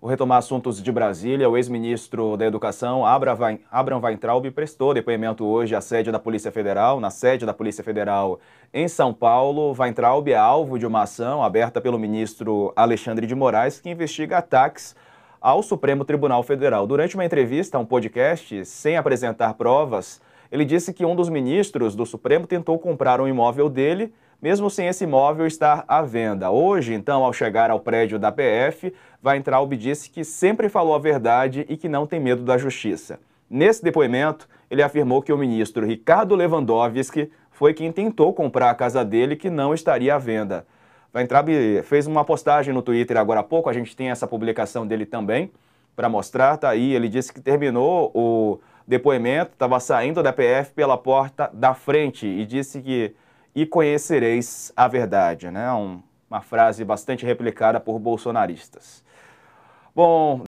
Vou retomar assuntos de Brasília. O ex-ministro da Educação, Abraham Weintraub, prestou depoimento hoje à sede da Polícia Federal, na sede da Polícia Federal em São Paulo. Weintraub é alvo de uma ação aberta pelo ministro Alexandre de Moraes, que investiga ataques ao Supremo Tribunal Federal. Durante uma entrevista a um podcast, sem apresentar provas, ele disse que um dos ministros do Supremo tentou comprar um imóvel dele mesmo sem esse imóvel estar à venda. Hoje, então, ao chegar ao prédio da PF, Weintraub disse que sempre falou a verdade e que não tem medo da justiça. Nesse depoimento, ele afirmou que o ministro Ricardo Lewandowski foi quem tentou comprar a casa dele que não estaria à venda. Weintraub fez uma postagem no Twitter agora há pouco, a gente tem essa publicação dele também para mostrar, tá aí, ele disse que terminou o depoimento, estava saindo da PF pela porta da frente e disse que e conhecereis a verdade, né? Um, uma frase bastante replicada por bolsonaristas. Bom,